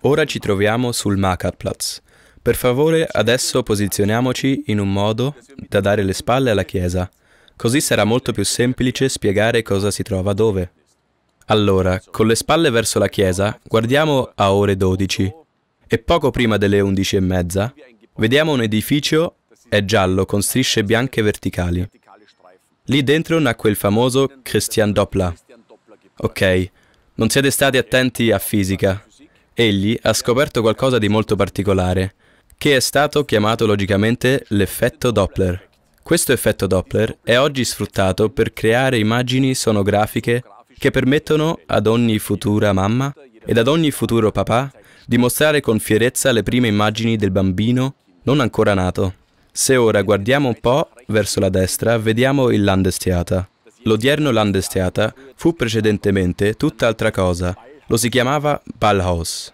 Ora ci troviamo sul Makatplatz. Per favore, adesso posizioniamoci in un modo da dare le spalle alla chiesa. Così sarà molto più semplice spiegare cosa si trova dove. Allora, con le spalle verso la chiesa, guardiamo a ore 12 e poco prima delle 11 e mezza vediamo un edificio, è giallo con strisce bianche verticali. Lì dentro nacque il famoso Christian Doppler. Ok, non siete stati attenti a fisica. Egli ha scoperto qualcosa di molto particolare, che è stato chiamato logicamente l'effetto Doppler. Questo effetto Doppler è oggi sfruttato per creare immagini sonografiche che permettono ad ogni futura mamma ed ad ogni futuro papà di mostrare con fierezza le prime immagini del bambino non ancora nato. Se ora guardiamo un po' verso la destra, vediamo il Landestheater. L'odierno Landestheater fu precedentemente tutt'altra cosa. Lo si chiamava Ballhaus.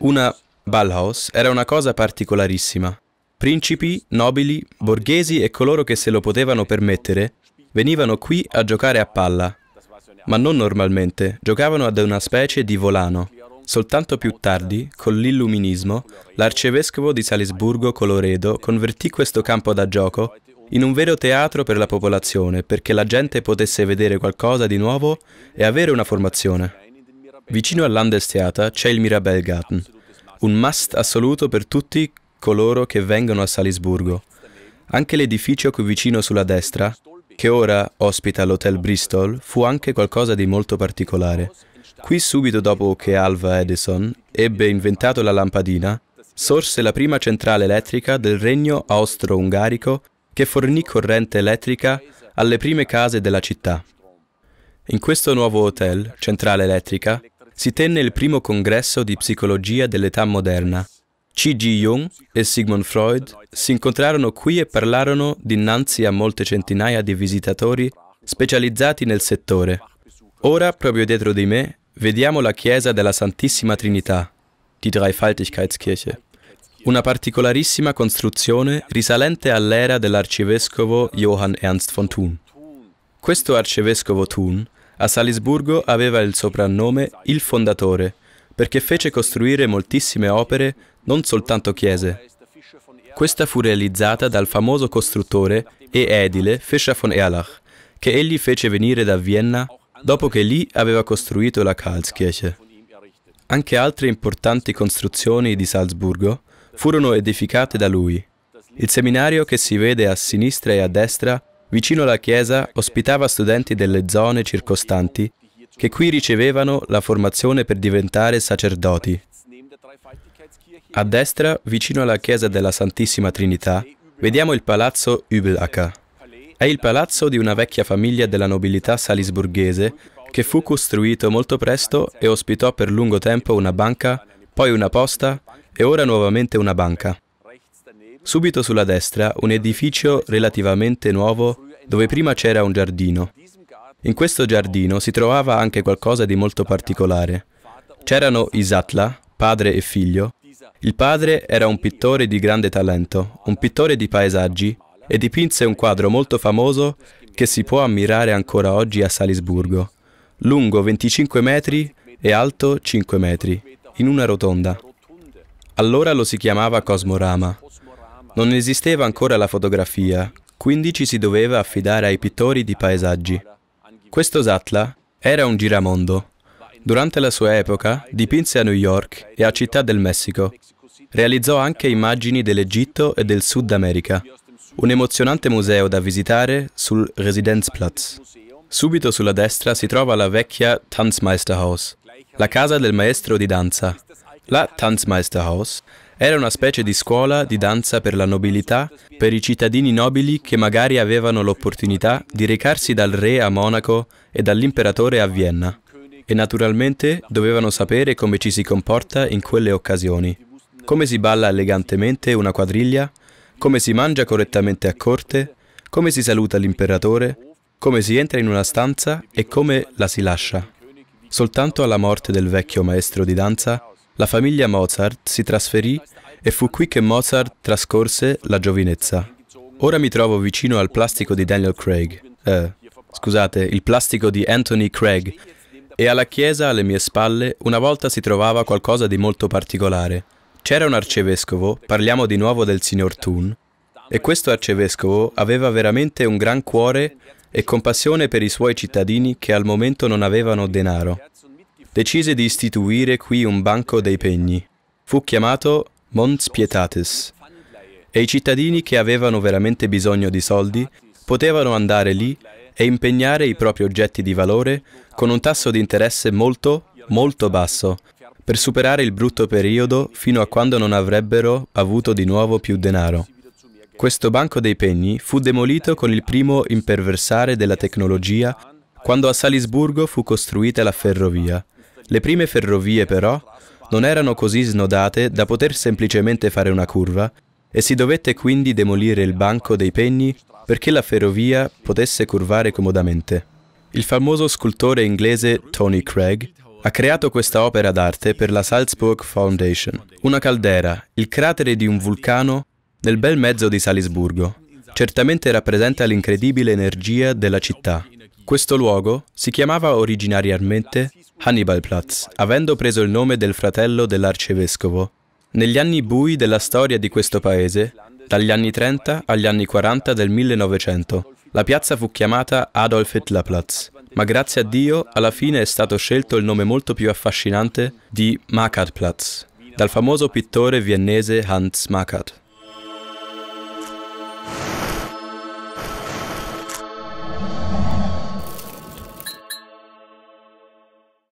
Una Ballhaus era una cosa particolarissima. Principi, nobili, borghesi e coloro che se lo potevano permettere venivano qui a giocare a palla. Ma non normalmente, giocavano ad una specie di volano. Soltanto più tardi, con l'illuminismo, l'arcivescovo di Salisburgo Coloredo convertì questo campo da gioco in un vero teatro per la popolazione, perché la gente potesse vedere qualcosa di nuovo e avere una formazione. Vicino all'Andestheater c'è il Mirabellgarten, un must assoluto per tutti coloro che vengono a Salisburgo. Anche l'edificio qui vicino sulla destra, che ora ospita l'Hotel Bristol, fu anche qualcosa di molto particolare. Qui subito dopo che Alva Edison ebbe inventato la lampadina, sorse la prima centrale elettrica del regno austro-ungarico che fornì corrente elettrica alle prime case della città. In questo nuovo hotel, Centrale Elettrica, si tenne il primo congresso di psicologia dell'età moderna. C. G. Jung e Sigmund Freud si incontrarono qui e parlarono dinanzi a molte centinaia di visitatori specializzati nel settore. Ora, proprio dietro di me, vediamo la chiesa della Santissima Trinità, die Dreifaltigkeitskirche una particolarissima costruzione risalente all'era dell'arcivescovo Johann Ernst von Thun. Questo arcivescovo Thun a Salisburgo aveva il soprannome Il Fondatore, perché fece costruire moltissime opere, non soltanto chiese. Questa fu realizzata dal famoso costruttore e edile Fischer von Erlach, che egli fece venire da Vienna dopo che lì aveva costruito la Karlskirche. Anche altre importanti costruzioni di Salzburgo furono edificate da lui. Il seminario che si vede a sinistra e a destra, vicino alla chiesa, ospitava studenti delle zone circostanti che qui ricevevano la formazione per diventare sacerdoti. A destra, vicino alla chiesa della Santissima Trinità, vediamo il palazzo Übelaka. È il palazzo di una vecchia famiglia della nobiltà salisburghese che fu costruito molto presto e ospitò per lungo tempo una banca, poi una posta e ora nuovamente una banca. Subito sulla destra un edificio relativamente nuovo dove prima c'era un giardino. In questo giardino si trovava anche qualcosa di molto particolare. C'erano Isatla, padre e figlio. Il padre era un pittore di grande talento, un pittore di paesaggi e dipinse un quadro molto famoso che si può ammirare ancora oggi a Salisburgo, lungo 25 metri e alto 5 metri, in una rotonda. Allora lo si chiamava Cosmorama. Non esisteva ancora la fotografia, quindi ci si doveva affidare ai pittori di paesaggi. Questo Zatla era un giramondo. Durante la sua epoca dipinse a New York e a Città del Messico. Realizzò anche immagini dell'Egitto e del Sud America. Un emozionante museo da visitare sul Residenzplatz. Subito sulla destra si trova la vecchia Tanzmeisterhaus, la casa del maestro di danza, la Tanzmeisterhaus era una specie di scuola di danza per la nobiltà, per i cittadini nobili che magari avevano l'opportunità di recarsi dal re a Monaco e dall'imperatore a Vienna. E naturalmente dovevano sapere come ci si comporta in quelle occasioni, come si balla elegantemente una quadriglia, come si mangia correttamente a corte, come si saluta l'imperatore, come si entra in una stanza e come la si lascia. Soltanto alla morte del vecchio maestro di danza la famiglia Mozart si trasferì e fu qui che Mozart trascorse la giovinezza. Ora mi trovo vicino al plastico di Daniel Craig, eh, scusate, il plastico di Anthony Craig, e alla chiesa alle mie spalle una volta si trovava qualcosa di molto particolare. C'era un arcivescovo, parliamo di nuovo del signor Thun, e questo arcivescovo aveva veramente un gran cuore e compassione per i suoi cittadini che al momento non avevano denaro decise di istituire qui un banco dei pegni. Fu chiamato Mons Pietatis e i cittadini che avevano veramente bisogno di soldi potevano andare lì e impegnare i propri oggetti di valore con un tasso di interesse molto, molto basso, per superare il brutto periodo fino a quando non avrebbero avuto di nuovo più denaro. Questo banco dei pegni fu demolito con il primo imperversare della tecnologia quando a Salisburgo fu costruita la ferrovia. Le prime ferrovie però non erano così snodate da poter semplicemente fare una curva e si dovette quindi demolire il banco dei pegni perché la ferrovia potesse curvare comodamente. Il famoso scultore inglese Tony Craig ha creato questa opera d'arte per la Salzburg Foundation, una caldera, il cratere di un vulcano nel bel mezzo di Salisburgo. Certamente rappresenta l'incredibile energia della città. Questo luogo si chiamava originariamente Hannibalplatz, avendo preso il nome del fratello dell'arcivescovo. Negli anni bui della storia di questo paese, dagli anni 30 agli anni 40 del 1900, la piazza fu chiamata Adolf Hitlerplatz, ma grazie a Dio alla fine è stato scelto il nome molto più affascinante di Makatplatz, dal famoso pittore viennese Hans Makat.